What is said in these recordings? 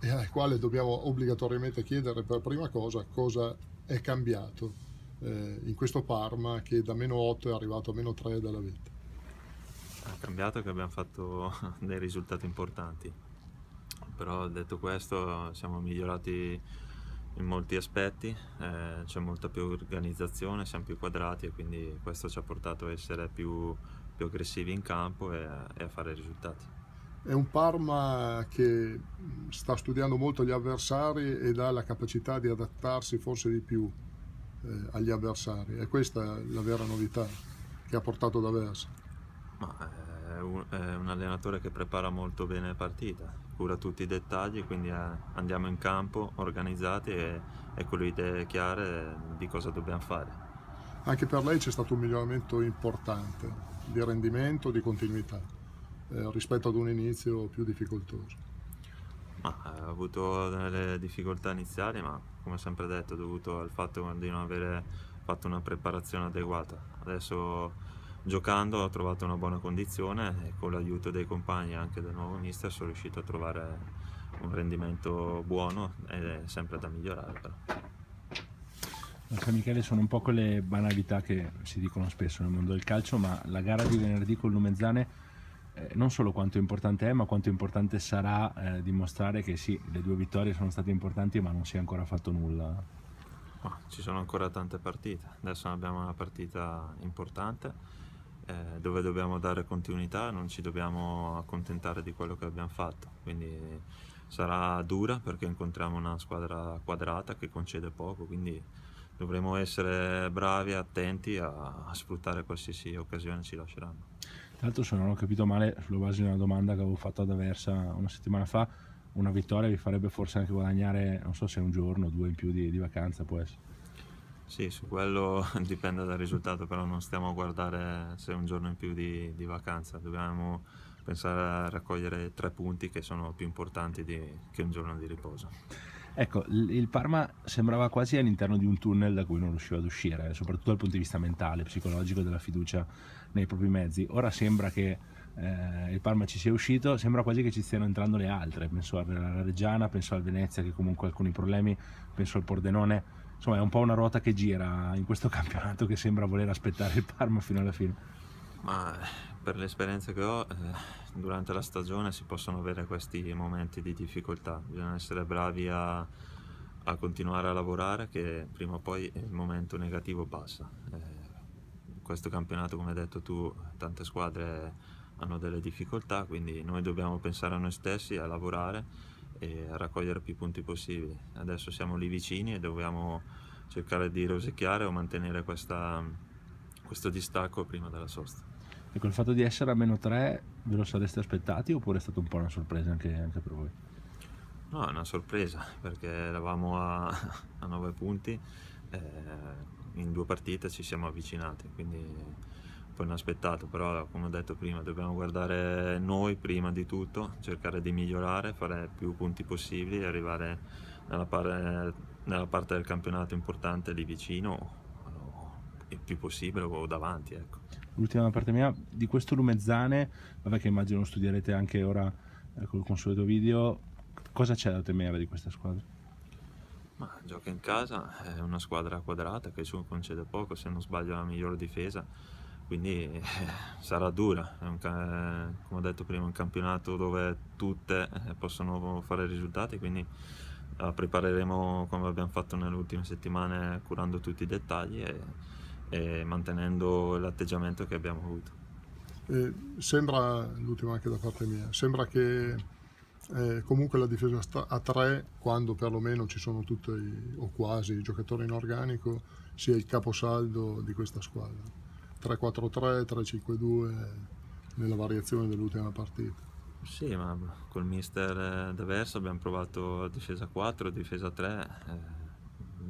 e al quale dobbiamo obbligatoriamente chiedere per prima cosa cosa è cambiato eh, in questo Parma che da meno 8 è arrivato a meno 3 dalla vetta. Ha cambiato che abbiamo fatto dei risultati importanti, però detto questo siamo migliorati in molti aspetti, eh, c'è molta più organizzazione, siamo più quadrati e quindi questo ci ha portato a essere più, più aggressivi in campo e, e a fare risultati. È un Parma che sta studiando molto gli avversari ed ha la capacità di adattarsi forse di più eh, agli avversari. E questa è la vera novità che ha portato da Versa. Ma è eh, un, è un allenatore che prepara molto bene le partite, cura tutti i dettagli, quindi è, eh, andiamo in campo organizzati e, e con le idee chiare di cosa dobbiamo fare. Anche per lei c'è stato un miglioramento importante di rendimento, di continuità. Eh, rispetto ad un inizio più difficoltoso. Ma, eh, ho avuto delle difficoltà iniziali, ma come sempre detto, dovuto al fatto di non avere fatto una preparazione adeguata. Adesso giocando ho trovato una buona condizione e con l'aiuto dei compagni e anche del nuovo mister sono riuscito a trovare un rendimento buono ed è sempre da migliorare però. San Michele sono un po' quelle banalità che si dicono spesso nel mondo del calcio, ma la gara di venerdì con Lumezzane eh, non solo quanto importante è, ma quanto importante sarà eh, dimostrare che sì, le due vittorie sono state importanti, ma non si è ancora fatto nulla. Ma ci sono ancora tante partite, adesso abbiamo una partita importante eh, dove dobbiamo dare continuità, non ci dobbiamo accontentare di quello che abbiamo fatto, quindi sarà dura perché incontriamo una squadra quadrata che concede poco, quindi dovremo essere bravi e attenti a, a sfruttare qualsiasi occasione ci lasceranno. Tra l'altro, se non ho capito male, sulla base di una domanda che avevo fatto ad Aversa una settimana fa, una vittoria vi farebbe forse anche guadagnare, non so se un giorno o due in più di, di vacanza, può essere. Sì, su quello dipende dal risultato, però non stiamo a guardare se un giorno in più di, di vacanza, dobbiamo pensare a raccogliere tre punti che sono più importanti di, che un giorno di riposo. Ecco, il Parma sembrava quasi all'interno di un tunnel da cui non riusciva ad uscire, soprattutto dal punto di vista mentale, psicologico, della fiducia nei propri mezzi. Ora sembra che eh, il Parma ci sia uscito, sembra quasi che ci stiano entrando le altre, penso alla Reggiana, penso al Venezia che comunque ha alcuni problemi, penso al Pordenone, insomma è un po' una ruota che gira in questo campionato che sembra voler aspettare il Parma fino alla fine. Ma per l'esperienza che ho, eh, durante la stagione si possono avere questi momenti di difficoltà, bisogna essere bravi a, a continuare a lavorare che prima o poi il momento negativo passa. Eh, questo campionato, come hai detto tu, tante squadre hanno delle difficoltà, quindi noi dobbiamo pensare a noi stessi, a lavorare e a raccogliere più punti possibili. Adesso siamo lì vicini e dobbiamo cercare di rosicchiare o mantenere questa, questo distacco prima della sosta. Ecco, il fatto di essere a meno 3 ve lo sareste aspettati oppure è stata un po' una sorpresa anche, anche per voi? No, è una sorpresa perché eravamo a, a 9 punti. Eh, in due partite ci siamo avvicinati, quindi un po' inaspettato, però come ho detto prima dobbiamo guardare noi prima di tutto, cercare di migliorare, fare più punti possibili e arrivare nella, par nella parte del campionato importante lì vicino eh, il più possibile o davanti. Ecco. L'ultima parte mia di questo Lumezzane, vabbè che immagino studierete anche ora eh, col consueto video, cosa c'è da temere di questa squadra? Ma gioca in casa, è una squadra quadrata che su concede poco, se non sbaglio la migliore difesa, quindi eh, sarà dura. È un, eh, come ho detto prima, un campionato dove tutte eh, possono fare risultati, quindi la prepareremo come abbiamo fatto nelle ultime settimane, curando tutti i dettagli e, e mantenendo l'atteggiamento che abbiamo avuto. Eh, sembra, l'ultima anche da parte mia, sembra che eh, comunque la difesa a 3 quando perlomeno ci sono tutti o quasi i giocatori in organico, sia il caposaldo di questa squadra. 3-4-3, 3-5-2 nella variazione dell'ultima partita. Sì, ma col mister eh, D'Aversa abbiamo provato difesa 4, difesa 3. Eh,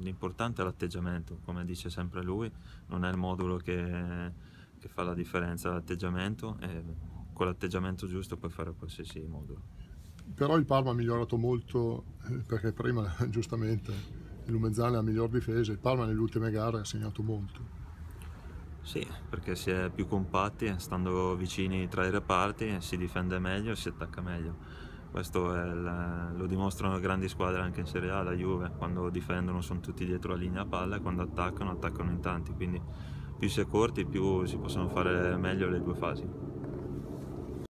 l'importante è l'atteggiamento, come dice sempre lui, non è il modulo che, che fa la differenza, l'atteggiamento con l'atteggiamento giusto puoi fare qualsiasi modulo però il Parma ha migliorato molto eh, perché prima giustamente il Lumezzane ha miglior difesa, il Parma nelle ultime gare ha segnato molto. Sì, perché si è più compatti, stando vicini tra i reparti si difende meglio e si attacca meglio. Questo il, lo dimostrano grandi squadre anche in Serie A, la Juve, quando difendono sono tutti dietro la linea a palla e quando attaccano attaccano in tanti, quindi più si è corti più si possono fare meglio le due fasi.